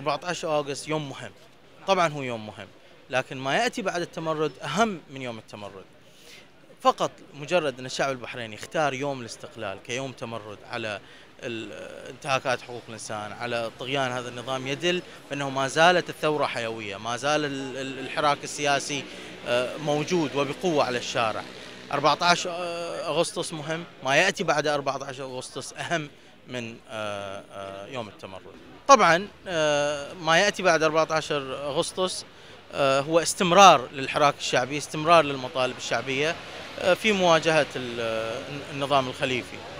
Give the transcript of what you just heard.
14 أغسطس يوم مهم طبعا هو يوم مهم لكن ما يأتي بعد التمرد أهم من يوم التمرد فقط مجرد أن الشعب البحريني اختار يوم الاستقلال كيوم تمرد على انتهاكات حقوق الإنسان على طغيان هذا النظام يدل أنه ما زالت الثورة حيوية ما زال الحراك السياسي آه، موجود وبقوة على الشارع 14 أغسطس مهم ما يأتي بعد 14 أغسطس أهم من آه، آه، يوم التمرد طبعا آه، ما يأتي بعد 14 أغسطس هو استمرار للحراك الشعبي استمرار للمطالب الشعبية في مواجهة النظام الخليفي